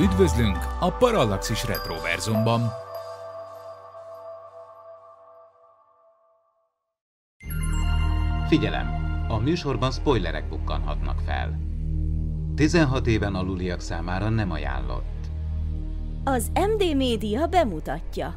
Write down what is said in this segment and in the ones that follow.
Üdvözlünk a Parallaxis Retroverzumban! Figyelem! A műsorban spoilerek bukkanhatnak fel. 16 éven aluliak számára nem ajánlott. Az MD Média bemutatja.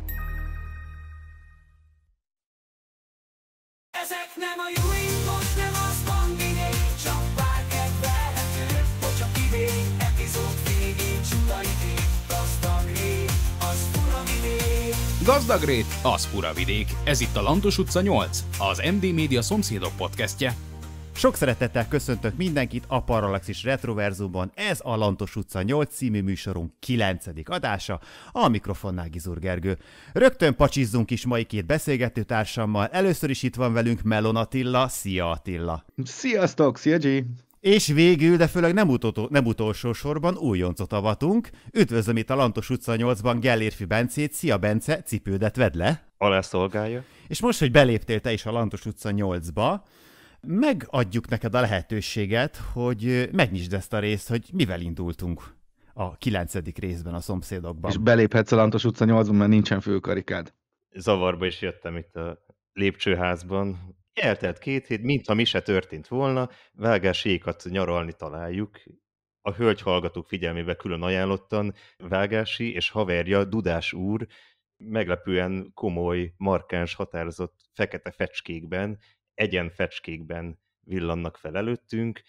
Gazdagrét, az fura vidék. Ez itt a Lantos utca 8, az MD Media szomszédok podcastje. Sok szeretettel köszöntök mindenkit a Parallaxis Retroverzumban, ez a Lantos utca 8 című műsorunk 9. adása, a mikrofonnál Gizur Gergő. Rögtön pacsizzunk is mai két beszélgetőtársammal, először is itt van velünk Melon Attila, szia Attila! Sziasztok, szia G! És végül, de főleg nem, utotó, nem utolsó sorban újoncot avatunk. Üdvözlöm itt a Lantos utca 8-ban Gellérfi Bencét. Szia Bence, cipődet vedd le! Alá szolgálja. És most, hogy beléptél te is a Lantos utca 8-ba, megadjuk neked a lehetőséget, hogy megnyisd ezt a részt, hogy mivel indultunk a kilencedik részben a szomszédokban. És beléphetsz a Lantos utca 8-ban, mert nincsen főkarikád. Zavarba is jöttem itt a lépcsőházban, Eltelt két hét, mintha mi se történt volna, Vágásékat nyaralni találjuk, a hölgy hallgatók figyelmébe külön ajánlottan Vágási és haverja Dudás úr meglepően komoly, markáns, határozott fekete fecskékben, egyen fecskékben villannak fel előttünk,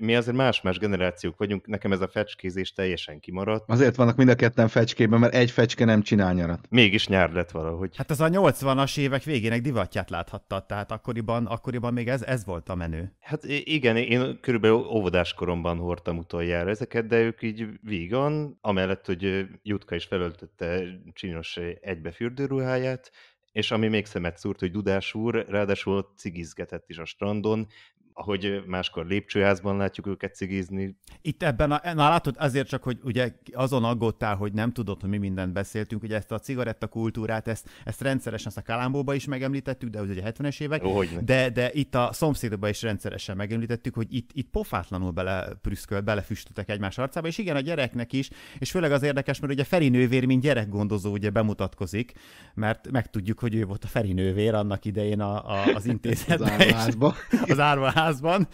mi azért más-más generációk vagyunk, nekem ez a fecskézés teljesen kimaradt. Azért vannak mind a ketten fecskében, mert egy fecske nem csinál nyarat. Mégis nyár lett valahogy. Hát az a 80-as évek végének divatját láthatta, tehát akkoriban, akkoriban még ez, ez volt a menő. Hát igen, én körülbelül óvodáskoromban hordtam utoljára ezeket, de ők így vígan, amellett, hogy Jutka is felöltötte csinos egybefürdő ruháját, és ami még szemet szúrt, hogy Dudás úr ráadásul cigizgetett is a strandon, ahogy máskor lépcsőházban látjuk őket cigizni. Itt ebben, a, na látod, azért csak, hogy ugye azon aggódtál, hogy nem tudod, hogy mi mindent beszéltünk, ugye ezt a cigarettakultúrát, ezt, ezt rendszeresen, a Kalambóba is megemlítettük, de ugye 70-es évek, Ó, de, de itt a szomszédba is rendszeresen megemlítettük, hogy itt, itt pofátlanul bele belefüstöttek egymás arcába, és igen, a gyereknek is, és főleg az érdekes, mert ugye Feri nővér, mint gyerekgondozó ugye bemutatkozik, mert megtudjuk, hogy ő volt a Feri nővér annak idején a, a, az intézetben. az az árvaházban házban,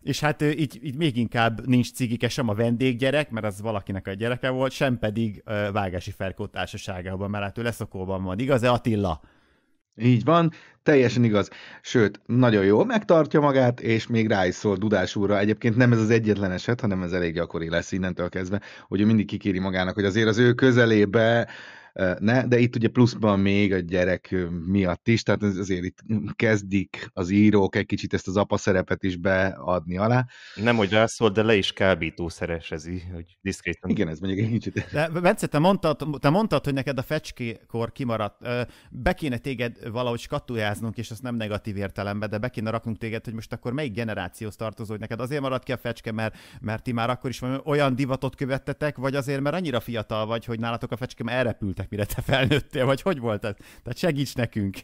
és hát így, így még inkább nincs cigike sem a vendéggyerek, mert az valakinek a gyereke volt, sem pedig Vágási Ferkó társaságában, mert hát ő leszokóban van. Igaz-e Attila? Így van, teljesen igaz. Sőt, nagyon jól megtartja magát, és még rá is szól Dudás úrra. Egyébként nem ez az egyetlen eset, hanem ez elég gyakori lesz innentől kezdve, hogy ő mindig kikéri magának, hogy azért az ő közelébe ne, de itt ugye pluszban még a gyerek miatt is, tehát azért itt kezdik az írók egy kicsit ezt az apa szerepet is beadni alá. Nem, hogy rászól, de le is kábítószeresezi, hogy diszkréten. Igen, ez mondjuk egy kicsit. De, Bence, te mondtad, te mondtad, hogy neked a fecskékor kimaradt. Be kéne téged valahogy skatujáznunk, és ezt nem negatív értelemben, de be kéne raknunk téged, hogy most akkor melyik generációhoz tartozol, neked azért maradt ki a fecske, mert, mert ti már akkor is olyan divatot követtetek, vagy azért, mert annyira fiatal vagy, hogy nálatok a fecske már elrepült születtek, mire te felnőttél, vagy hogy volt ez? Tehát segíts nekünk!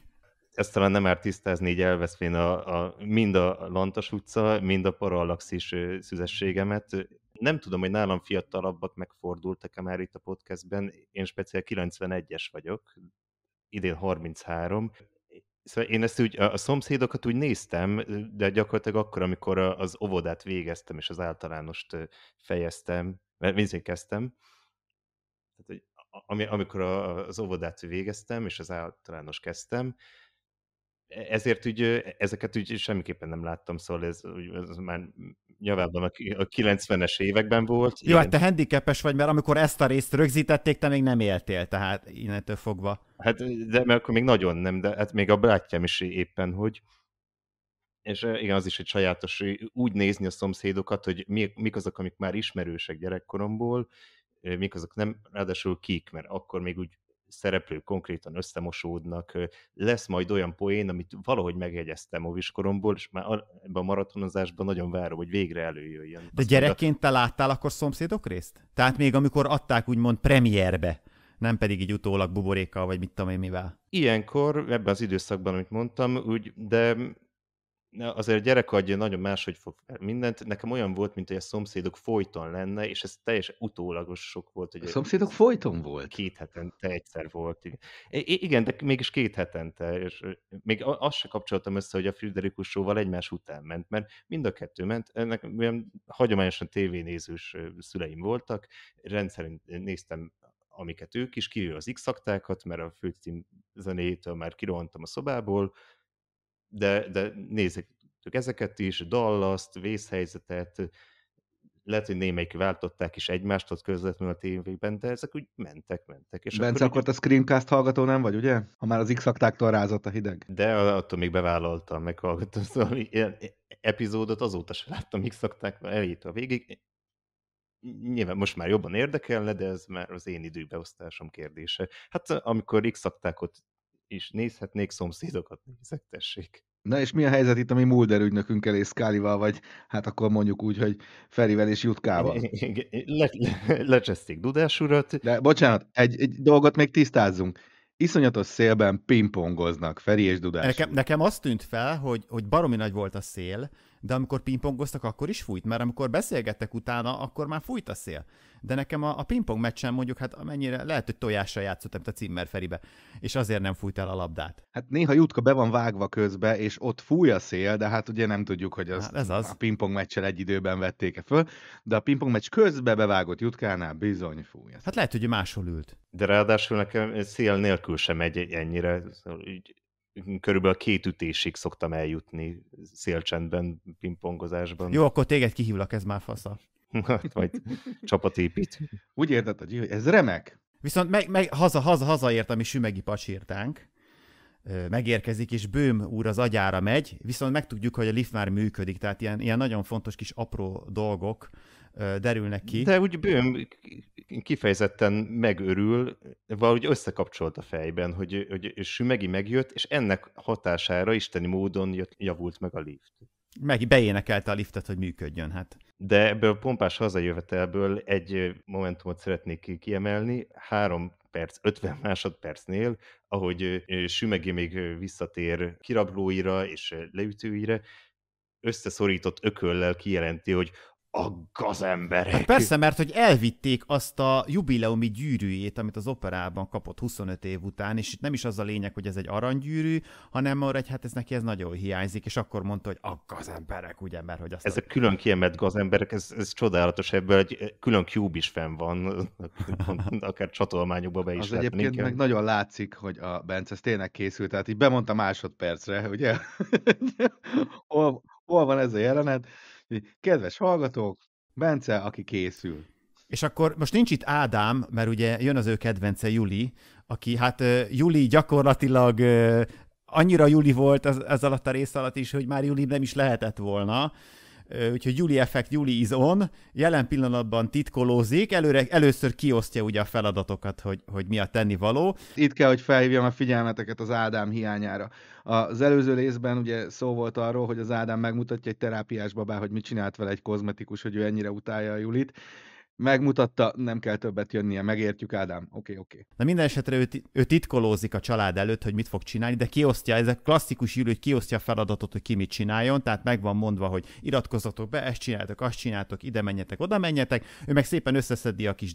Ezt talán nem árt tisztázni, így elveszvén a, a, mind a Lantas utca, mind a Parallaxis szüzességemet. Nem tudom, hogy nálam fiatalabbak megfordultak-e már itt a podcastben, én speciál 91-es vagyok, idén 33, Szóval én ezt úgy, a szomszédokat úgy néztem, de gyakorlatilag akkor, amikor az óvodát végeztem, és az általánost fejeztem, mert kezdtem, tehát, hogy ami, amikor az óvodát végeztem, és az általános kezdtem, e, ezért úgy, ezeket úgy semmiképpen nem láttam, szóval ez, ez már nyilvánvalóan a 90-es években volt. Jó, igen. hát te handicapes vagy, mert amikor ezt a részt rögzítették, te még nem éltél, tehát innentől fogva. Hát, de mert akkor még nagyon nem, de hát még a bátyám is éppen, hogy és igen, az is egy sajátos, úgy nézni a szomszédokat, hogy mi, mik azok, amik már ismerősek gyerekkoromból, mik azok nem, ráadásul kik, mert akkor még úgy szereplők konkrétan összemosódnak, lesz majd olyan poén, amit valahogy megjegyeztem viskoromból, és már ebben a maratonozásban nagyon várom, hogy végre előjöjjön. De Azt gyerekként te láttál akkor szomszédok részt? Tehát még amikor adták úgymond premierbe, nem pedig így utólag buborékkal, vagy mit tudom én mivel. Ilyenkor, ebben az időszakban, amit mondtam, úgy, de azért a gyerek agy nagyon máshogy fog mindent. Nekem olyan volt, mint hogy a szomszédok folyton lenne, és ez teljesen utólagos sok volt. Hogy a szomszédok folyton volt? Két hetente egyszer volt. I- igen de mégis két hetente. És még azt se kapcsoltam össze, hogy a Friderikus Sóval egymás után ment, mert mind a kettő ment. Ennek olyan hagyományosan tévénézős szüleim voltak, rendszerint néztem amiket ők is, kívül az x mert a főcím zenéjétől már kirohantam a szobából, de, de nézzük ezeket is, dallas vészhelyzetet, lehet, hogy némelyik váltották is egymást ott közvetlenül a tévében, de ezek úgy mentek, mentek. És Bence, akkor, akkor a screencast hallgató nem vagy, ugye? Ha már az X-aktáktól rázott a hideg. De attól még bevállaltam, meghallgattam, szóval ilyen epizódot azóta sem láttam X-akták elejétől a végig. Nyilván most már jobban érdekelne, de ez már az én időbeosztásom kérdése. Hát amikor x is nézhetnék szomszédokat, nézektessék. Na és mi a helyzet itt a mi Mulder ügynökünk elé Scully-val, vagy hát akkor mondjuk úgy, hogy Ferivel és Jutkával? Le, le, lecseszték Dudás urat. De bocsánat, egy, egy dolgot még tisztázzunk iszonyatos szélben pingpongoznak Feri és Dudás. Nekem, nekem azt tűnt fel, hogy, hogy baromi nagy volt a szél, de amikor pingpongoztak, akkor is fújt, mert amikor beszélgettek utána, akkor már fújt a szél. De nekem a, a pingpong meccsen mondjuk, hát amennyire lehet, hogy tojással játszottam, a Cimmer Feribe, és azért nem fújt el a labdát. Hát néha jutka be van vágva közbe, és ott fúj a szél, de hát ugye nem tudjuk, hogy az, hát ez az. a pingpong meccsel egy időben vették-e föl, de a pingpong meccs közbe bevágott jutkánál bizony fúj. Hát lehet, hogy máshol ült. De ráadásul nekem szél nélkül sem megy ennyire, szóval így körülbelül a két ütésig szoktam eljutni szélcsendben, pingpongozásban. Jó, akkor téged kihívlak, ez már fasza. Vagy hát csapatépít. Úgy érted, hogy ez remek. Viszont meg, meg haza, haza, hazaértem, és sümegi pacsírtánk megérkezik, és bőm úr az agyára megy, viszont megtudjuk, hogy a lift már működik, tehát ilyen, ilyen nagyon fontos kis apró dolgok derülnek ki. De úgy bőm kifejezetten megörül, valahogy összekapcsolt a fejben, hogy, hogy és ő megint megjött, és ennek hatására isteni módon jött, javult meg a lift meg beénekelte a liftet, hogy működjön. Hát. De ebből a pompás hazajövetelből egy momentumot szeretnék kiemelni. Három perc, 50 másodpercnél, ahogy Sümegé még visszatér kirablóira és leütőire, összeszorított ököllel kijelenti, hogy a gazemberek. Hát persze, mert hogy elvitték azt a jubileumi gyűrűjét, amit az operában kapott 25 év után, és itt nem is az a lényeg, hogy ez egy aranygyűrű, hanem arra, hogy hát ez neki ez nagyon hiányzik, és akkor mondta, hogy a gazemberek, ugye, mert hogy azt... Ez a külön kiemelt gazemberek, ez, ez csodálatos, ebből egy eh, külön cube is fenn van, akár csatolmányokba be is Az egyébként kell. meg nagyon látszik, hogy a Bence ez tényleg készült, tehát így bemondta másodpercre, ugye? hol, hol van ez a jelenet? Kedves hallgatók, Bence, aki készül. És akkor most nincs itt Ádám, mert ugye jön az ő kedvence Juli, aki hát Juli gyakorlatilag annyira Juli volt az, az alatt a rész alatt is, hogy már Juli nem is lehetett volna, úgyhogy Juli effekt, Juli is on, jelen pillanatban titkolózik, előre, először kiosztja ugye a feladatokat, hogy, hogy mi a tennivaló. Itt kell, hogy felhívjam a figyelmeteket az Ádám hiányára. Az előző részben ugye szó volt arról, hogy az Ádám megmutatja egy terápiás babá, hogy mit csinált vele egy kozmetikus, hogy ő ennyire utálja a Julit. Megmutatta, nem kell többet jönnie, megértjük, Ádám. Oké, okay, oké. Okay. Na minden esetre ő, ő titkolózik a család előtt, hogy mit fog csinálni, de kiosztja, ez a klasszikus ülő, hogy kiosztja a feladatot, hogy ki mit csináljon, tehát meg van mondva, hogy iratkozzatok be, ezt csináltok, azt csináltok, ide menjetek, oda menjetek, ő meg szépen összeszedi a kis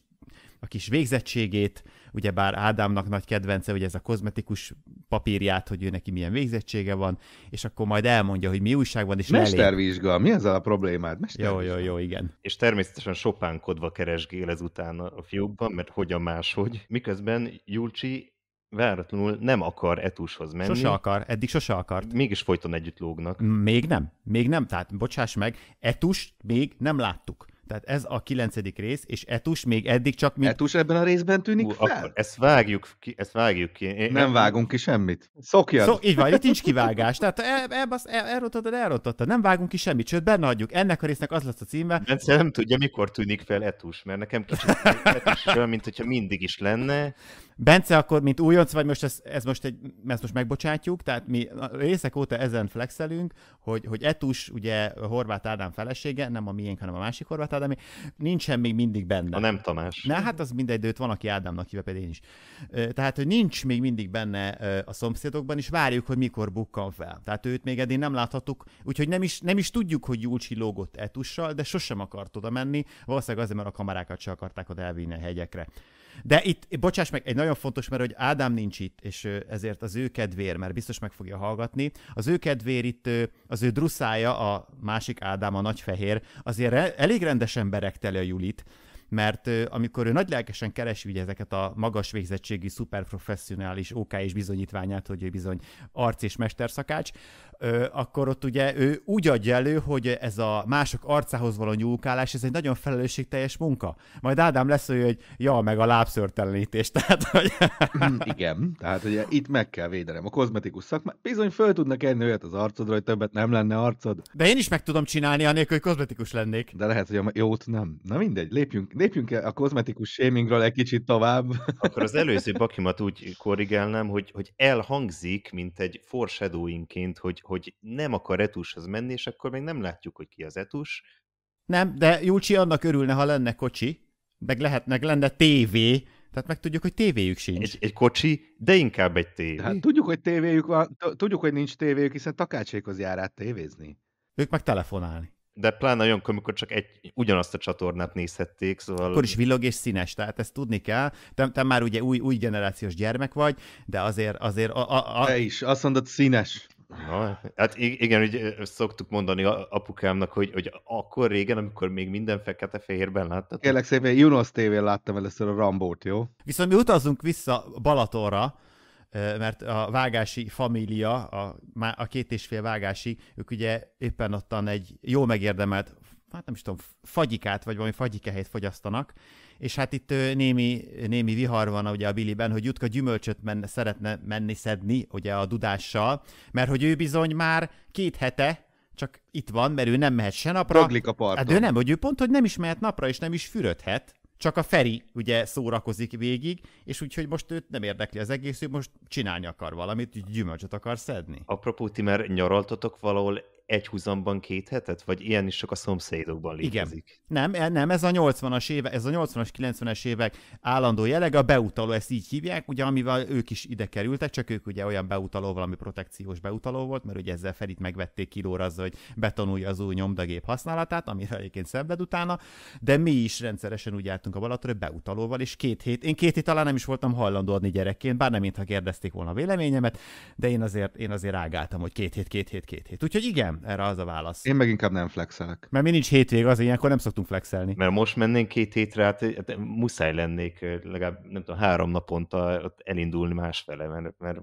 a kis végzettségét, ugyebár Ádámnak nagy kedvence, hogy ez a kozmetikus papírját, hogy ő neki milyen végzettsége van, és akkor majd elmondja, hogy mi újság van, és Mestervizsga, mi az a problémád? Jó, jó, jó, igen. És természetesen sopánkodva keresgél ezután a fiúkban, mert hogyan máshogy. Miközben Julcsi váratlanul nem akar etushoz menni. Sose akar, eddig sose akart. Mégis folyton együtt lógnak. Még nem, még nem, tehát bocsáss meg, etust még nem láttuk. Tehát ez a kilencedik rész, és Etus még eddig csak... Mint... Etus ebben a részben tűnik Hú, fel? Akkor ezt vágjuk ki. Ezt vágjuk ki. Én, nem én... vágunk ki semmit. Szokjad! Szok, így van, itt nincs kivágás. Tehát el, el, el, e- elrontottad, elrontottad. Nem vágunk ki semmit, sőt, benne adjuk. Ennek a résznek az lesz a címe. Bence nem tudja, mikor tűnik fel Etus, mert nekem kicsit Etus olyan, mint hogyha mindig is lenne. Bence, akkor mint újonc vagy, most ez, ez most egy, ezt most megbocsátjuk, tehát mi részek óta ezen flexelünk, hogy, hogy Etus, ugye a Horváth Ádám felesége, nem a miénk, hanem a másik Horváth Ádám, nincsen még mindig benne. A nem Tamás. Na hát az mindegy, de őt van, aki Ádámnak hívja, pedig én is. Tehát, hogy nincs még mindig benne a szomszédokban, és várjuk, hogy mikor bukkan fel. Tehát őt még eddig nem láthattuk, úgyhogy nem is, nem is tudjuk, hogy Júlcsi lógott Etussal, de sosem akart oda menni, valószínűleg azért, mert a kamerákat se akarták oda elvinni a hegyekre. De itt, bocsáss meg, egy nagyon fontos, mert hogy Ádám nincs itt, és ezért az ő kedvér, mert biztos meg fogja hallgatni, az ő kedvér itt, az ő druszája, a másik Ádám, a nagyfehér, azért elég rendesen beregteli a Julit, mert amikor ő nagy lelkesen keresi ugye ezeket a magas végzettségi, szuperprofessionális OK és bizonyítványát, hogy ő bizony arc és mesterszakács, akkor ott ugye ő úgy adja elő, hogy ez a mások arcához való nyúlkálás, ez egy nagyon felelősségteljes munka. Majd Ádám lesz hogy, hogy ja, meg a lábszörtelenítés, tehát hogy... Mm, igen, tehát ugye itt meg kell védenem a kozmetikus szakmát. Bizony föl tudnak enni olyat az arcodra, hogy többet nem lenne arcod. De én is meg tudom csinálni, anélkül, hogy kozmetikus lennék. De lehet, hogy a jót nem. Na mindegy, lépjünk, lépjünk a kozmetikus shamingről egy kicsit tovább. Akkor az előző bakimat úgy korrigálnám, hogy, hogy elhangzik, mint egy foreshadowingként, hogy, hogy nem akar etushoz menni, és akkor még nem látjuk, hogy ki az etus. Nem, de Júcsi annak örülne, ha lenne kocsi, meg meg lenne tévé, tehát meg tudjuk, hogy tévéjük sincs. Egy, egy kocsi, de inkább egy tévé. Hát, tudjuk, hogy tévéjük van, tudjuk, hogy nincs tévéjük, hiszen takácsékhoz jár át tévézni. Ők meg telefonálni. De pláne olyan, amikor csak egy, ugyanazt a csatornát nézhették, szóval... Akkor is villog és színes, tehát ezt tudni kell. Te, te már ugye új, új generációs gyermek vagy, de azért... azért a, a, a... Te is, azt mondod színes. Na, hát igen, ugye szoktuk mondani apukámnak, hogy, hogy akkor régen, amikor még minden fekete-fehérben láttad. Kérlek szépen, Junos tv láttam először a Rambót, jó? Viszont mi utazunk vissza Balatonra, mert a vágási família, a, a két és fél vágási, ők ugye éppen ottan egy jó megérdemelt, hát nem is tudom, fagyikát, vagy valami fagyikehelyt fogyasztanak, és hát itt némi, némi vihar van ugye a Billyben, hogy Jutka gyümölcsöt men, szeretne menni szedni ugye a dudással, mert hogy ő bizony már két hete csak itt van, mert ő nem mehet se napra. Roglik a parton. Hát ő nem, hogy ő pont, hogy nem is mehet napra, és nem is fürödhet, csak a Feri ugye szórakozik végig, és úgyhogy most őt nem érdekli az egész, ő most csinálni akar valamit, gyümölcsöt akar szedni. Apropó, ti már nyaraltatok valahol egy húzamban két hetet? Vagy ilyen is csak a szomszédokban létezik? Igen. Nem, e, nem ez a 80-as éve, ez a 80-as, 90-es évek állandó jelleg, a beutaló, ezt így hívják, ugye amivel ők is ide kerültek, csak ők ugye olyan beutaló, valami protekciós beutaló volt, mert ugye ezzel felit megvették kilóra azzal, hogy betanulja az új nyomdagép használatát, amire egyébként szenved utána, de mi is rendszeresen úgy jártunk a Balatonra, beutalóval, és két hét, én két hét talán nem is voltam hajlandó adni gyerekként, bár nem mintha kérdezték volna a véleményemet, de én azért, én azért rágáltam, hogy két hét, két hét, két hét. Úgyhogy igen, nem. Erre az a válasz. Én meg inkább nem flexelek. Mert mi nincs hétvég, az ilyenkor nem szoktunk flexelni. Mert most mennénk két hétre, hát, hát muszáj lennék legalább, nem tudom, három naponta ott elindulni másfele, mert, mert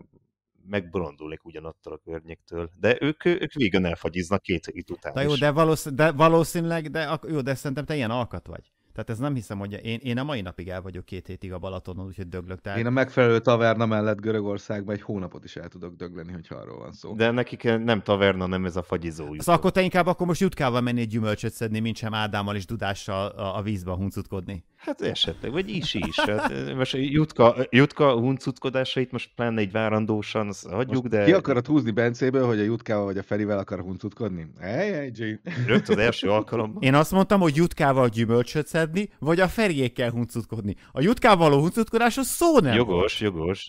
megbrondulik ugyanattól a környéktől. De ők, ők végül elfagyiznak két hét után Na jó, is. de, valósz, de valószínűleg, de, jó, de szerintem te ilyen alkat vagy. Tehát ez nem hiszem, hogy én, én a mai napig el vagyok két hétig a Balatonon, úgyhogy döglök. Tehát... Én a megfelelő taverna mellett Görögországban egy hónapot is el tudok dögleni, hogyha arról van szó. De nekik nem taverna, nem ez a fagyizó. Az szóval akkor te inkább akkor most jutkával menni egy gyümölcsöt szedni, mint sem Ádámmal és Dudással a, a vízbe huncutkodni. Hát esetleg, vagy is is. Hát, eh, most jutka, jutka huncutkodásait most pláne egy várandósan, az hagyjuk, most de... Ki akarod húzni Bencéből, hogy a jutkával vagy a Ferivel akar huncutkodni? Ejjjj, Rögtön az első alkalommal. Én azt mondtam, hogy jutkával gyümölcsöt szed, szedni, vagy a ferjékkel huncutkodni. A jutkával való huncutkodás az szó nem Jogos, volt. jogos.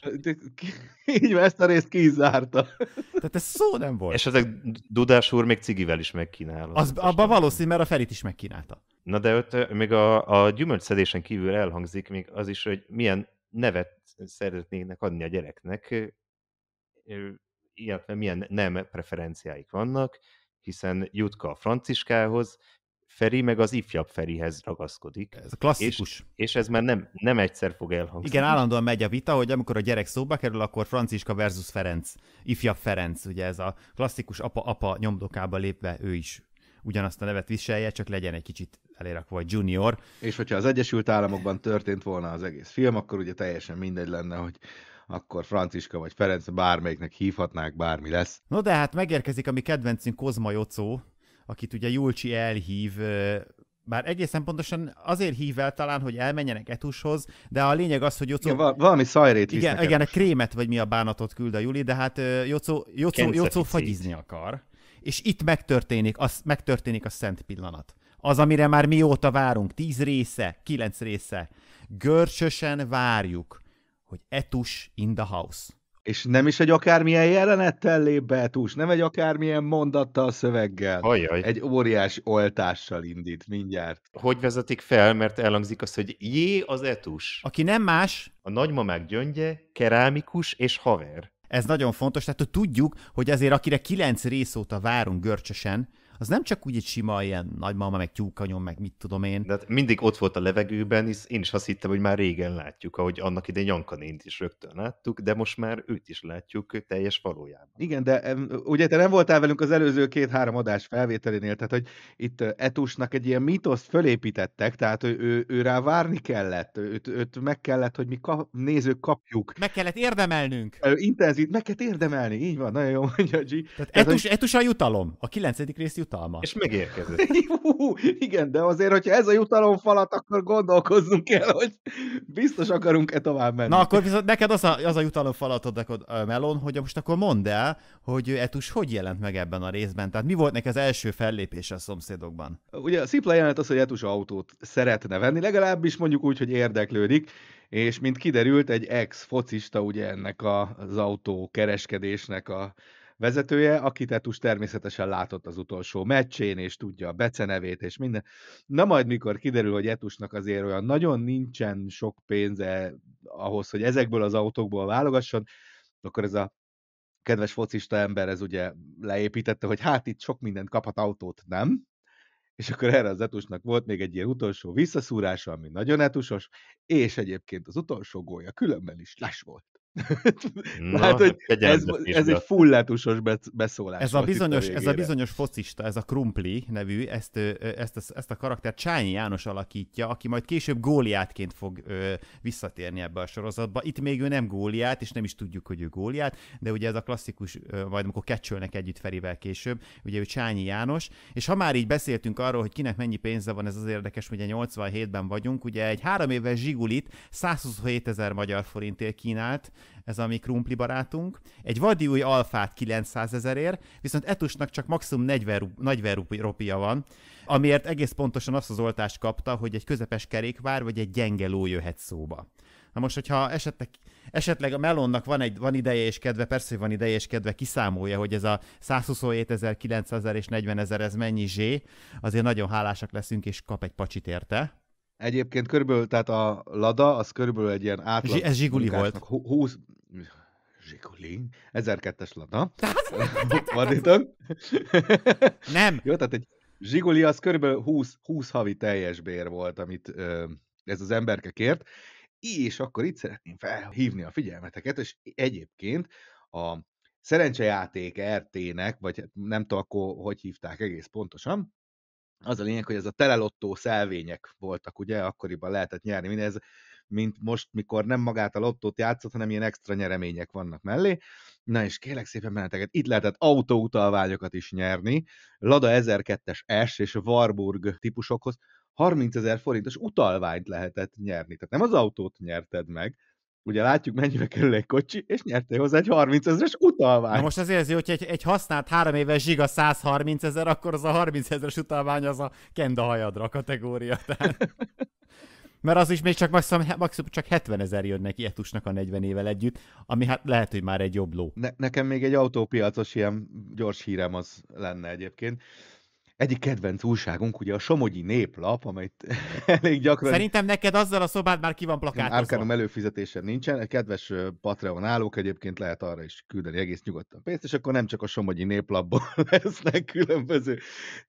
Így ezt a részt kizárta. Tehát ez szó nem volt. És ezek Dudás úr még cigivel is megkínálta. Az, abban valószínű, mert a Ferit is megkínálta. Na de ott még a, a gyümölcsszedésen kívül elhangzik még az is, hogy milyen nevet szeretnének adni a gyereknek, illetve milyen nem preferenciáik vannak, hiszen Jutka a Franciskához, Feri meg az ifjabb Ferihez ragaszkodik. Ez klasszikus. És, és ez már nem, nem egyszer fog elhangzni. Igen, állandóan megy a vita, hogy amikor a gyerek szóba kerül, akkor Franciska versus Ferenc, ifjabb Ferenc, ugye ez a klasszikus apa-apa nyomdokába lépve ő is ugyanazt a nevet viselje, csak legyen egy kicsit elérakva, vagy junior. És hogyha az Egyesült Államokban történt volna az egész film, akkor ugye teljesen mindegy lenne, hogy akkor Franciska vagy Ferenc bármelyiknek hívhatnák, bármi lesz. No de hát megérkezik a mi kedvencünk Kozma Jocó, akit ugye Julcsi elhív bár egészen pontosan azért hív el talán, hogy elmenjenek Etushoz, de a lényeg az, hogy Jocó... Igen, valami szajrét Igen, igen, igen a krémet vagy mi a bánatot küld a Juli, de hát Jocó, Jocó, Jocó fagyizni akar. És itt megtörténik, az, megtörténik a szent pillanat. Az, amire már mióta várunk, tíz része, kilenc része. Görcsösen várjuk, hogy Etus in the house. És nem is egy akármilyen jelenettel lép be túls, nem egy akármilyen mondattal, szöveggel. Ajaj. Egy óriás oltással indít mindjárt. Hogy vezetik fel, mert elhangzik az, hogy jé az etus. Aki nem más. A nagymamák gyöngye, kerámikus és haver. Ez nagyon fontos, tehát hogy tudjuk, hogy azért akire kilenc rész óta várunk görcsösen, az nem csak úgy egy sima ilyen nagymama, meg tyúkanyom, meg mit tudom én. De hát mindig ott volt a levegőben, és én is azt hittem, hogy már régen látjuk, ahogy annak idején nént is rögtön láttuk, de most már őt is látjuk teljes valójában. Igen, de ugye te nem voltál velünk az előző két-három adás felvételénél, tehát hogy itt Etusnak egy ilyen mitoszt fölépítettek, tehát ő, ő, ő rá várni kellett, őt, őt meg kellett, hogy mi ka- nézők kapjuk. Meg kellett érdemelnünk. Intenzív, meg kellett érdemelni, így van, nagyon jó mondja G. Tehát, tehát etus, hogy... etus a jutalom, a kilencedik rész jutalom jutalma. És megérkezett. igen, de azért, hogyha ez a falat, akkor gondolkozzunk el, hogy biztos akarunk-e tovább menni. Na akkor viszont neked az a, az a jutalomfalatod, a Melon, hogy most akkor mondd el, hogy Etus hogy jelent meg ebben a részben? Tehát mi volt neki az első fellépése a szomszédokban? Ugye a szipla jelent az, hogy Etus autót szeretne venni, legalábbis mondjuk úgy, hogy érdeklődik, és mint kiderült, egy ex-focista ugye ennek az autó kereskedésnek a vezetője, akit Tetus természetesen látott az utolsó meccsén, és tudja a becenevét, és minden. Na majd, mikor kiderül, hogy Etusnak azért olyan nagyon nincsen sok pénze ahhoz, hogy ezekből az autókból válogasson, akkor ez a kedves focista ember ez ugye leépítette, hogy hát itt sok mindent kaphat autót, nem? És akkor erre az etusnak volt még egy ilyen utolsó visszaszúrása, ami nagyon etusos, és egyébként az utolsó gólya különben is les volt. Na, hát, hogy hát ez, ez egy fullátusos beszólás. Ez a, bizonyos, a ez a bizonyos focista, ez a Krumpli nevű, ezt, ezt, ezt, ezt a karaktert Csányi János alakítja, aki majd később góliátként fog ö, visszatérni ebbe a sorozatba. Itt még ő nem góliát, és nem is tudjuk, hogy ő góliát, de ugye ez a klasszikus, ö, majd amikor kecsölnek együtt Ferivel később, ugye ő Csányi János, és ha már így beszéltünk arról, hogy kinek mennyi pénze van, ez az érdekes, hogy ugye 87-ben vagyunk, ugye egy három éves zsigulit 127 ezer magyar forintért kínált, ez a mi krumpli barátunk, egy vadi új alfát 900 ezerért, viszont Etusnak csak maximum 40, rup, 40 rupi, ropia van, amiért egész pontosan azt az oltást kapta, hogy egy közepes kerékvár vagy egy gyenge ló jöhet szóba. Na most, hogyha esetleg, esetleg a Melonnak van, egy, van ideje és kedve, persze, hogy van ideje és kedve, kiszámolja, hogy ez a 127 ezer, 900 ezer és 40 ezer, ez mennyi zsé, azért nagyon hálásak leszünk, és kap egy pacsit érte. Egyébként körülbelül, tehát a Lada, az körülbelül egy ilyen átlag... Ez Zsiguli volt. 20, Zsiguli. 1002-es hát, Lada. Fordítom. Nem. Jó, tehát egy Zsiguli az körülbelül 20, 20 havi teljes bér volt, amit ö, ez az emberke kért. És akkor itt szeretném felhívni a figyelmeteket, és egyébként a szerencsejáték RT-nek, vagy hát nem tudom akkor, hogy hívták egész pontosan, az a lényeg, hogy ez a telelottó szelvények voltak, ugye, akkoriban lehetett nyerni mindez, mint most, mikor nem magát a lottót játszott, hanem ilyen extra nyeremények vannak mellé. Na és kérlek szépen benneteket, itt lehetett autóutalványokat is nyerni, Lada 1002-es S és Warburg típusokhoz 30 ezer forintos utalványt lehetett nyerni. Tehát nem az autót nyerted meg, ugye látjuk mennyibe kerül egy kocsi, és nyertél hozzá egy 30 ezeres utalvány. Na most az érzi, hogy egy, egy használt három éves zsiga 130 ezer, akkor az a 30 ezeres utalvány az a kenda hajadra kategória. Tehát... Mert az is még csak maximum, hát maximum csak 70 ezer jön neki Etusnak a 40 évvel együtt, ami hát lehet, hogy már egy jobb ló. Ne, nekem még egy autópiacos ilyen gyors hírem az lenne egyébként egyik kedvenc újságunk, ugye a Somogyi Néplap, amelyet elég gyakran... Szerintem neked azzal a szobád már ki van plakátozva. Árkánom előfizetése nincsen, egy kedves Patreon állók egyébként lehet arra is küldeni egész nyugodtan pénzt, és akkor nem csak a Somogyi Néplapból lesznek különböző